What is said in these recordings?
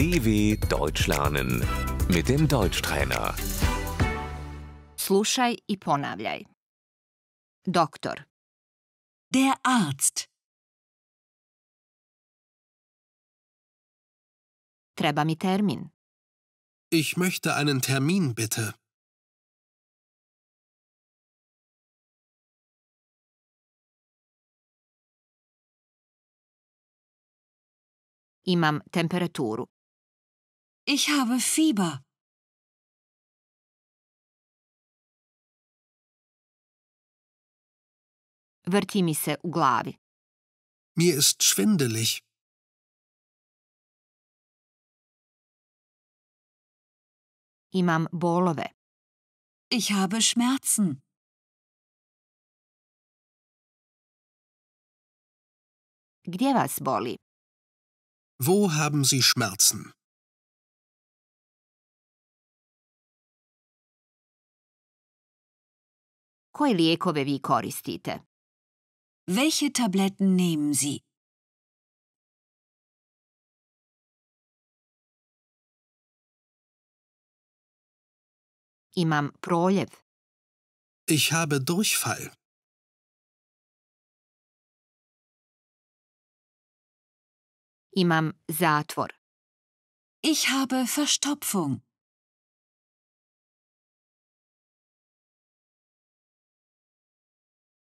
DW Deutsch lernen mit dem Deutschtrainer. Slušaj i ponavljaj. Doktor. Der Arzt. Treba mi termin. Ich möchte einen Termin bitte. Imam temperaturu. Ich habe Fieber. Vrti mi se u glavi. Mir ist schwindelig. Imam bolove. Ich habe Schmerzen. Gdje vas boli? Wo haben Sie Schmerzen? Koje lijekove vi koristite? Welche Tabletten nehmen Sie? Imam proljev. Ich habe Durchfall. Imam zatvor. Ich habe Verstopfung.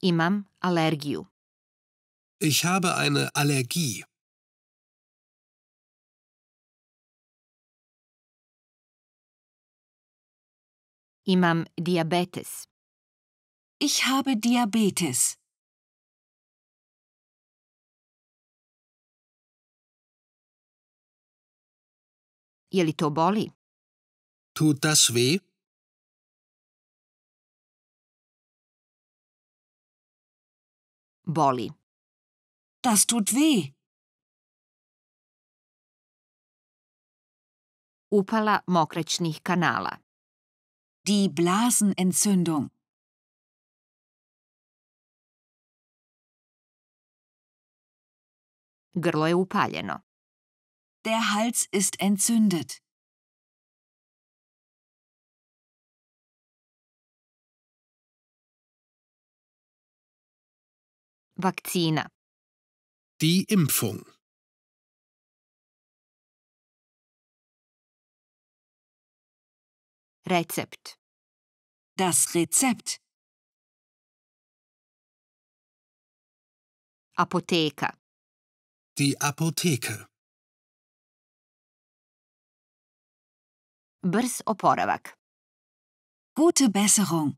Imam Allergiu. Ich habe eine Allergie. Imam Diabetes. Ich habe Diabetes. Je li to boli? Tut das weh? Bolly. Das tut weh. Upala mokrečnih kanala. Die Blasenentzündung. Grlo je upaljeno. Der Hals ist entzündet. Vakcina. Die Impfung. Rezept. Das Rezept. Apotheke. Die Apotheke. Brz oporavak. Gute Besserung.